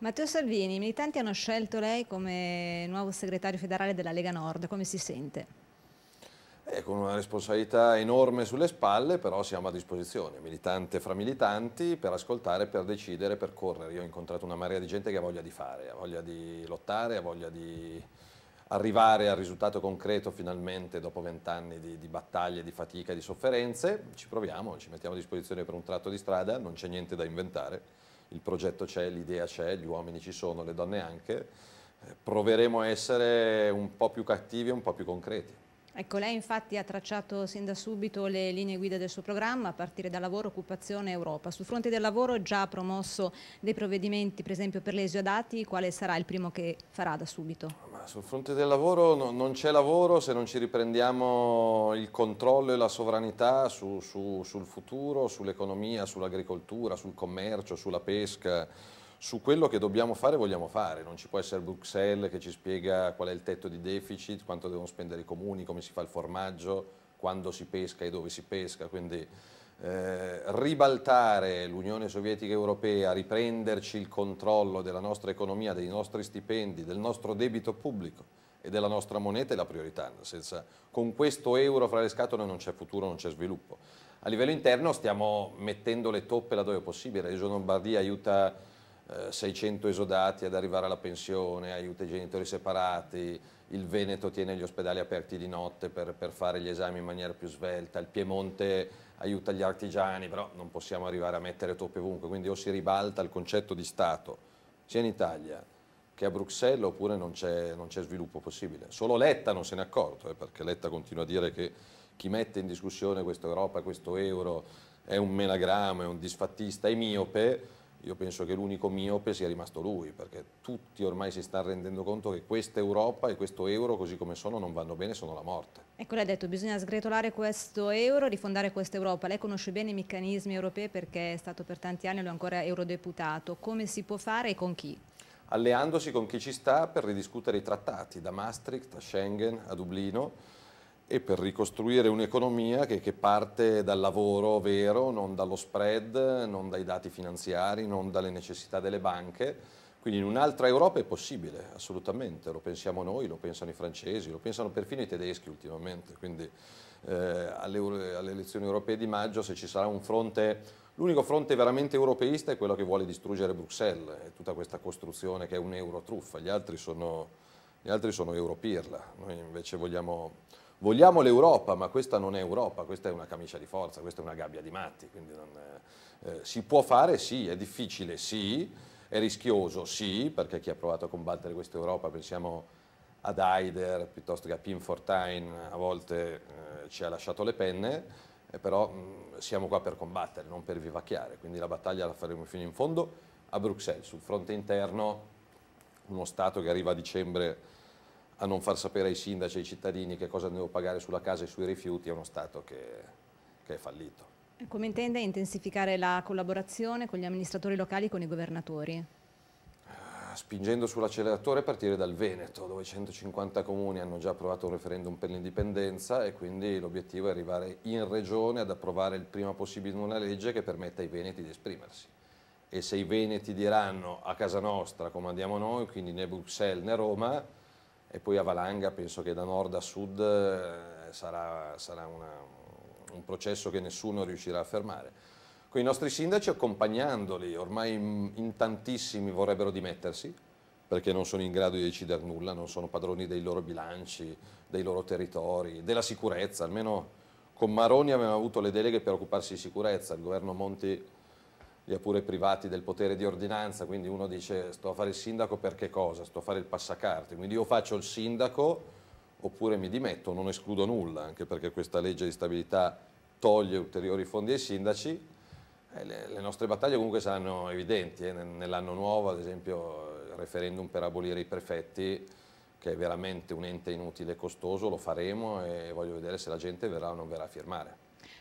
Matteo Salvini, i militanti hanno scelto lei come nuovo segretario federale della Lega Nord, come si sente? Eh, con una responsabilità enorme sulle spalle, però siamo a disposizione, militante fra militanti, per ascoltare, per decidere, per correre. Io ho incontrato una marea di gente che ha voglia di fare, ha voglia di lottare, ha voglia di arrivare al risultato concreto finalmente dopo vent'anni di, di battaglie, di fatica, di sofferenze. Ci proviamo, ci mettiamo a disposizione per un tratto di strada, non c'è niente da inventare il progetto c'è, l'idea c'è, gli uomini ci sono, le donne anche, eh, proveremo a essere un po' più cattivi e un po' più concreti. Ecco, lei infatti ha tracciato sin da subito le linee guida del suo programma a partire da lavoro, occupazione e Europa. Sul fronte del lavoro ha già promosso dei provvedimenti, per esempio per l'esio dati, quale sarà il primo che farà da subito? sul fronte del lavoro no, non c'è lavoro se non ci riprendiamo il controllo e la sovranità su, su, sul futuro, sull'economia, sull'agricoltura, sul commercio, sulla pesca, su quello che dobbiamo fare e vogliamo fare. Non ci può essere Bruxelles che ci spiega qual è il tetto di deficit, quanto devono spendere i comuni, come si fa il formaggio, quando si pesca e dove si pesca. Quindi eh, ribaltare l'Unione Sovietica Europea, riprenderci il controllo della nostra economia, dei nostri stipendi, del nostro debito pubblico e della nostra moneta è la priorità. Senza, con questo euro fra le scatole non c'è futuro, non c'è sviluppo. A livello interno stiamo mettendo le toppe laddove è possibile. Regione Lombardia aiuta eh, 600 esodati ad arrivare alla pensione, aiuta i genitori separati, il Veneto tiene gli ospedali aperti di notte per, per, fare gli esami in maniera più svelta, il Piemonte aiuta gli artigiani, però non possiamo arrivare a mettere toppe ovunque, quindi o si ribalta il concetto di Stato, sia in Italia che a Bruxelles, oppure non c'è, sviluppo possibile. Solo Letta non se n'è accorto, eh, perché Letta continua a dire che chi mette in discussione questa Europa, questo euro, è un menagramo, è un disfattista, è miope, io penso che l'unico miope sia rimasto lui, perché tutti ormai si stanno rendendo conto che questa Europa e questo euro, così come sono, non vanno bene, sono la morte. Ecco, lei ha detto, bisogna sgretolare questo euro, rifondare questa Europa. Lei conosce bene i meccanismi europei perché è stato per tanti anni, lo è ancora eurodeputato. Come si può fare e con chi? Alleandosi con chi ci sta per ridiscutere i trattati, da Maastricht a Schengen a Dublino, e per ricostruire un'economia che, che, parte dal lavoro vero, non dallo spread, non dai dati finanziari, non dalle necessità delle banche. Quindi in un'altra Europa è possibile, assolutamente, lo pensiamo noi, lo pensano i francesi, lo pensano perfino i tedeschi ultimamente. Quindi eh, alle, alle elezioni europee di maggio se ci sarà un fronte L'unico fronte veramente europeista è quello che vuole distruggere Bruxelles e tutta questa costruzione che è un truffa, gli altri sono, gli altri sono europirla, noi invece vogliamo Vogliamo l'Europa, ma questa non è Europa, questa è una camicia di forza, questa è una gabbia di matti. È, eh, eh, si può fare? Sì, è difficile? Sì, è rischioso? Sì, perché chi ha provato a combattere questa Europa, pensiamo ad Haider piuttosto che a Pim Fortain, a volte eh, ci ha lasciato le penne, eh, però mh, mm, siamo qua per combattere, non per vivacchiare, quindi la battaglia la faremo fino in fondo a Bruxelles, sul fronte interno uno Stato che arriva a dicembre a non far sapere ai sindaci e ai cittadini che cosa devo pagare sulla casa e sui rifiuti è uno Stato che, che è fallito. Come intende intensificare la collaborazione con gli amministratori locali e con i governatori? Ah, spingendo sull'acceleratore a partire dal Veneto, dove 150 comuni hanno già approvato un referendum per l'indipendenza e quindi l'obiettivo è arrivare in regione ad approvare il prima possibile una legge che permetta ai veneti di esprimersi. E se i veneti diranno a casa nostra come andiamo noi, quindi né Bruxelles né Roma, e poi a Valanga penso che da nord a sud eh, sarà, sarà una, un processo che nessuno riuscirà a fermare. Con i nostri sindaci accompagnandoli, ormai in, in tantissimi vorrebbero dimettersi perché non sono in grado di decidere nulla, non sono padroni dei loro bilanci, dei loro territori, della sicurezza, almeno con Maroni avevano avuto le deleghe per occuparsi di sicurezza, il governo Monti li ha pure privati del potere di ordinanza, quindi uno dice sto a fare il sindaco per che cosa? Sto a fare il passacarte, quindi io faccio il sindaco oppure mi dimetto, non escludo nulla, anche perché questa legge di stabilità toglie ulteriori fondi ai sindaci. Eh, le nostre battaglie comunque saranno evidenti, eh? nell'anno nuovo ad esempio il referendum per abolire i prefetti, che è veramente un ente inutile e costoso, lo faremo e voglio vedere se la gente verrà o non verrà a firmare.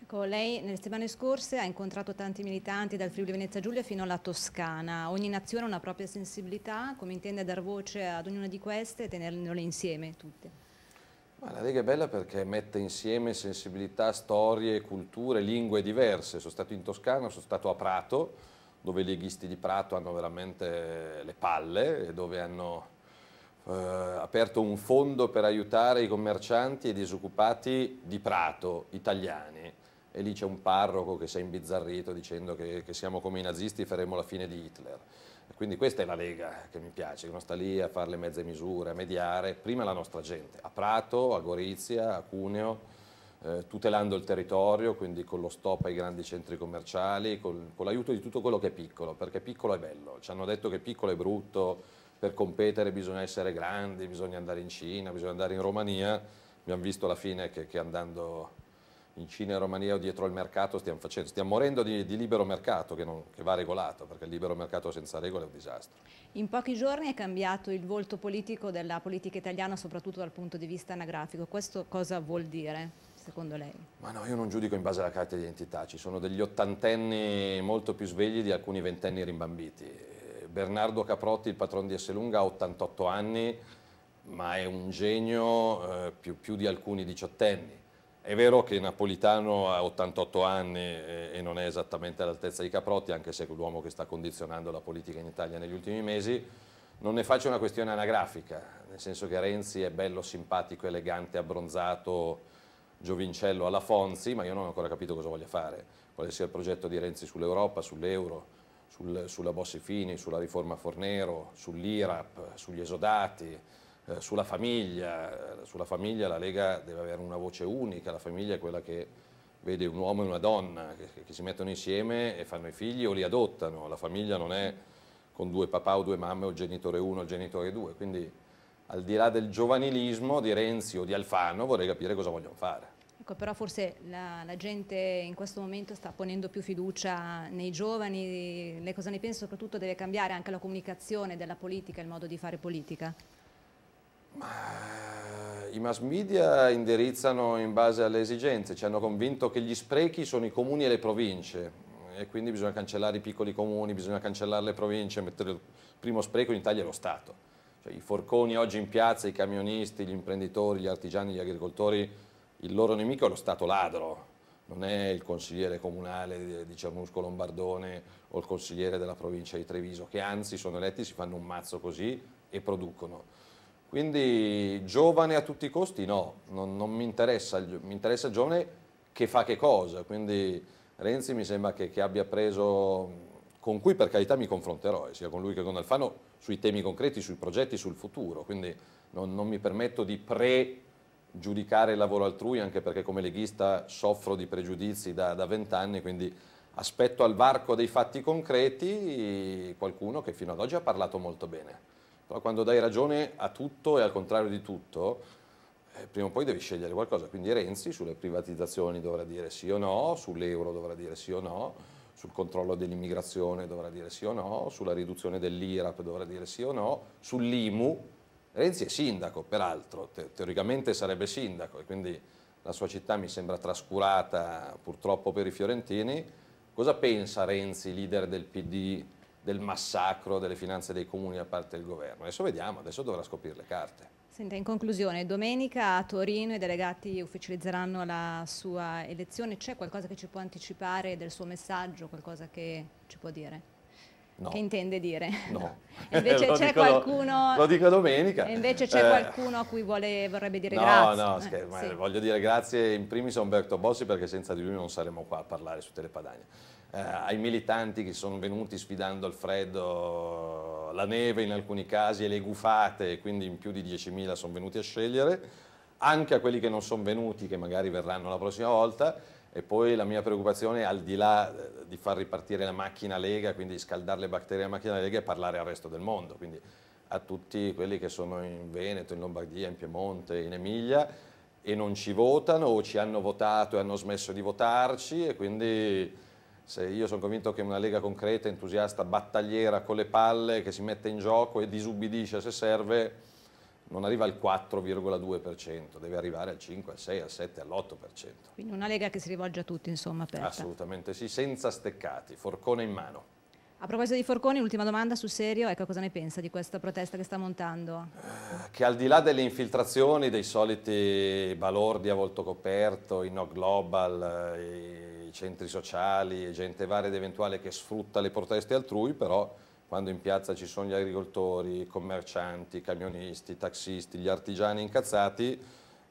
Ecco, lei nelle settimane scorse ha incontrato tanti militanti dal Friuli Venezia Giulia fino alla Toscana. Ogni nazione ha una propria sensibilità, come intende dar voce ad ognuna di queste e tenerle insieme tutte? Ma la Lega è bella perché mette insieme sensibilità, storie, culture, lingue diverse. Sono stato in Toscana, sono stato a Prato, dove i leghisti di Prato hanno veramente le palle e dove hanno eh, aperto un fondo per aiutare i commercianti e i disoccupati di Prato, italiani, e lì c'è un parroco che si è imbizzarrito dicendo che, che siamo come i nazisti e faremo la fine di Hitler. Quindi questa è la Lega che mi piace, che non sta lì a fare le mezze misure, a mediare, prima la nostra gente, a Prato, a Gorizia, a Cuneo, eh, tutelando il territorio, quindi con lo stop ai grandi centri commerciali, con, con l'aiuto di tutto quello che è piccolo, perché piccolo è bello. Ci hanno detto che piccolo è brutto, per competere bisogna essere grandi, bisogna andare in Cina, bisogna andare in Romania, abbiamo visto alla fine che, che andando in Cina e Romania o dietro al mercato stiamo facendo, stiamo morendo di, di libero mercato che, non, che, va regolato, perché il libero mercato senza regole è un disastro. In pochi giorni è cambiato il volto politico della politica italiana, soprattutto dal punto di vista anagrafico, questo cosa vuol dire? Secondo lei? Ma no, io non giudico in base alla carta di identità, ci sono degli ottantenni molto più svegli di alcuni ventenni rimbambiti Bernardo Caprotti, il patrono di Esselunga, ha 88 anni, ma è un genio eh, più, più, di alcuni diciottenni. È vero che Napolitano ha 88 anni e, eh, e non è esattamente all'altezza di Caprotti, anche se è l'uomo che sta condizionando la politica in Italia negli ultimi mesi, non ne faccio una questione anagrafica, nel senso che Renzi è bello, simpatico, elegante, abbronzato, giovincello alla Fonzi, ma io non ho ancora capito cosa voglia fare, quale sia il progetto di Renzi sull'Europa, sull'euro, sul, sulla Bossi Fini, sulla riforma Fornero, sull'IRAP, sugli esodati, eh, sulla famiglia. Sulla famiglia la Lega deve avere una voce unica, la famiglia è quella che vede un uomo e una donna che, che si mettono insieme e fanno i figli o li adottano. La famiglia non è con due papà o due mamme o genitore uno o genitore due. Quindi al di là del giovanilismo di Renzi o di Alfano vorrei capire cosa vogliono fare. Ecco, però forse la, la, gente in questo momento sta ponendo più fiducia nei giovani, lei cosa ne pensa? Soprattutto deve cambiare anche la comunicazione della politica, il modo di fare politica? Ma, eh, I mass media indirizzano in base alle esigenze, ci hanno convinto che gli sprechi sono i comuni e le province e quindi bisogna cancellare i piccoli comuni, bisogna cancellare le province, mettere il primo spreco in Italia è lo Stato. Cioè, I forconi oggi in piazza, i camionisti, gli imprenditori, gli artigiani, gli agricoltori il loro nemico è lo Stato ladro, non è il consigliere comunale di Cernusco Lombardone o il consigliere della provincia di Treviso, che anzi sono eletti, si fanno un mazzo così e producono. Quindi giovane a tutti i costi no, non, non mi interessa, mi interessa il giovane che fa che cosa, quindi Renzi mi sembra che, che abbia preso, con cui per carità mi confronterò, eh, sia con lui che con Alfano, sui temi concreti, sui progetti, sul futuro, quindi non, non mi permetto di pre giudicare il lavoro altrui anche perché come leghista soffro di pregiudizi da vent'anni, quindi aspetto al varco dei fatti concreti qualcuno che fino ad oggi ha parlato molto bene. Però quando dai ragione a tutto e al contrario di tutto, eh, prima o poi devi scegliere qualcosa. Quindi Renzi sulle privatizzazioni dovrà dire sì o no, sull'euro dovrà dire sì o no, sul controllo dell'immigrazione dovrà dire sì o no, sulla riduzione dell'IRAP dovrà dire sì o no, sull'IMU Renzi è sindaco, peraltro, te teoricamente sarebbe sindaco e quindi la sua città mi sembra trascurata purtroppo per i fiorentini. Cosa pensa Renzi, leader del PD, del massacro delle finanze dei comuni da parte del governo? Adesso vediamo, adesso dovrà scoprire le carte. Senta, in conclusione, domenica a Torino i delegati ufficializzeranno la sua elezione. C'è qualcosa che ci può anticipare del suo messaggio, qualcosa che ci può dire? No. Che intende dire? No. invece c'è qualcuno... Lo dico domenica. E invece c'è eh. qualcuno a cui vuole, vorrebbe dire no, grazie. No, no, eh, sì. voglio dire grazie in primis a Umberto Bossi perché senza di lui non saremmo qua a parlare su Telepadania. Eh, ai militanti che sono venuti sfidando il freddo, la neve in alcuni casi e le gufate, quindi in più di 10.000 sono venuti a scegliere, anche a quelli che non sono venuti, che magari verranno la prossima volta, e poi la mia preoccupazione, al di là eh, di far ripartire la macchina Lega, quindi scaldare le batterie della macchina Lega, è parlare al resto del mondo, quindi a tutti quelli che sono in Veneto, in Lombardia, in Piemonte, in Emilia e non ci votano o ci hanno votato e hanno smesso di votarci e quindi se io sono convinto che una Lega concreta, entusiasta, battagliera, con le palle, che si mette in gioco e disubbidisce se serve, non arriva al 4,2%, deve arrivare al 5, al 6, al 7, all'8%. Quindi una lega che si rivolge a tutti, insomma, aperta. Assolutamente sì, senza steccati, forcone in mano. A proposito di Forconi, l'ultima domanda sul serio, ecco cosa ne pensa di questa protesta che sta montando? Eh, che al di là delle infiltrazioni, dei soliti balordi a volto coperto, i no global, eh, i centri sociali, gente varia ed eventuale che sfrutta le proteste altrui, però quando in piazza ci sono gli agricoltori, i commercianti, i camionisti, i taxisti, gli artigiani incazzati,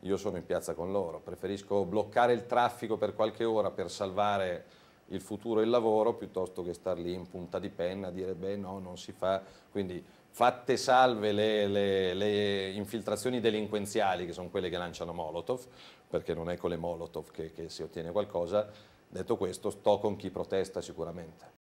io sono in piazza con loro, preferisco bloccare il traffico per qualche ora per salvare il futuro e il lavoro piuttosto che star lì in punta di penna a dire beh no, non si fa, quindi fatte salve le, le, le infiltrazioni delinquenziali che sono quelle che lanciano Molotov, perché non è con le Molotov che, che si ottiene qualcosa, detto questo sto con chi protesta sicuramente.